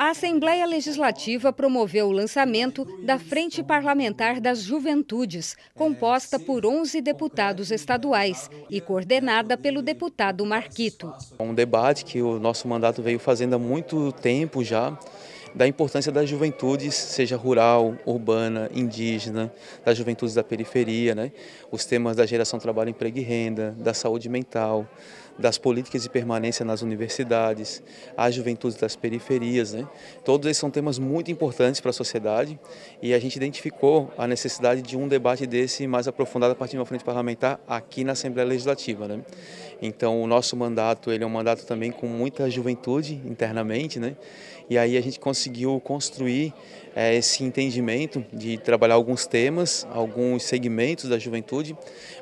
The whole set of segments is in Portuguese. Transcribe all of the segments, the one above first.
A Assembleia Legislativa promoveu o lançamento da Frente Parlamentar das Juventudes, composta por 11 deputados estaduais e coordenada pelo deputado Marquito. É um debate que o nosso mandato veio fazendo há muito tempo já, da importância das juventudes, seja rural, urbana, indígena, das juventudes da periferia, né? os temas da geração trabalho, emprego e renda, da saúde mental, das políticas de permanência nas universidades, a juventude das periferias. Né? Todos esses são temas muito importantes para a sociedade e a gente identificou a necessidade de um debate desse mais aprofundado a partir de uma frente parlamentar aqui na Assembleia Legislativa. Né? Então, o nosso mandato ele é um mandato também com muita juventude internamente, né? e aí a gente conseguiu construir é, esse entendimento de trabalhar alguns temas, alguns segmentos da juventude,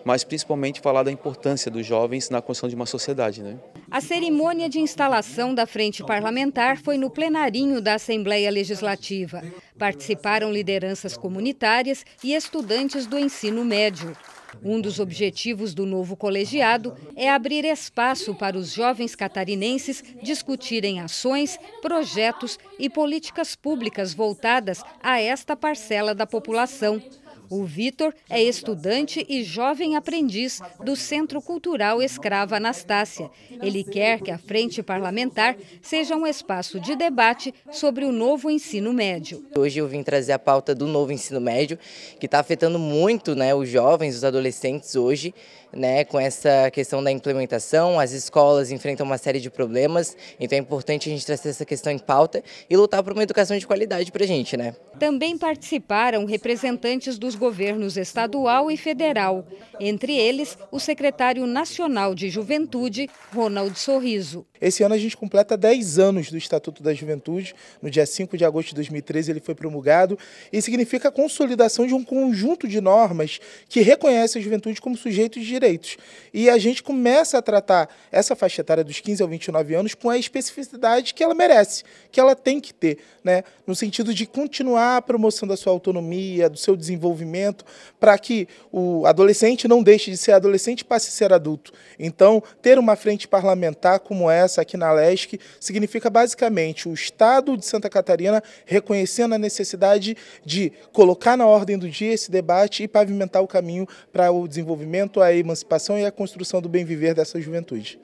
mas principalmente falar da importância dos jovens na construção de uma sociedade sociedade. Né? A cerimônia de instalação da frente parlamentar foi no plenarinho da Assembleia Legislativa. Participaram lideranças comunitárias e estudantes do ensino médio. Um dos objetivos do novo colegiado é abrir espaço para os jovens catarinenses discutirem ações, projetos e políticas públicas voltadas a esta parcela da população. O Vitor é estudante e jovem aprendiz do Centro Cultural Escrava Anastácia. Ele quer que a frente parlamentar seja um espaço de debate sobre o novo ensino médio. Hoje eu vim trazer a pauta do novo ensino médio, que está afetando muito né, os jovens, os adolescentes hoje né, com essa questão da implementação, as escolas enfrentam uma série de problemas, então é importante a gente trazer essa questão em pauta e lutar por uma educação de qualidade para a gente. Né? Também participaram representantes dos governos estadual e federal, entre eles o secretário nacional de Juventude, Ronald Sorriso. Esse ano a gente completa 10 anos do Estatuto da Juventude, no dia 5 de agosto de 2013 ele foi promulgado, e significa a consolidação de um conjunto de normas que reconhece a juventude como sujeito de direitos. E a gente começa a tratar essa faixa etária dos 15 aos 29 anos com a especificidade que ela merece, que ela tem que ter, né? no sentido de continuar a promoção da sua autonomia, do seu desenvolvimento, para que o adolescente não deixe de ser adolescente e passe a ser adulto. Então, ter uma frente parlamentar como essa aqui na LESC significa basicamente o Estado de Santa Catarina reconhecendo a necessidade de colocar na ordem do dia esse debate e pavimentar o caminho para o desenvolvimento, a emancipação e a construção do bem viver dessa juventude.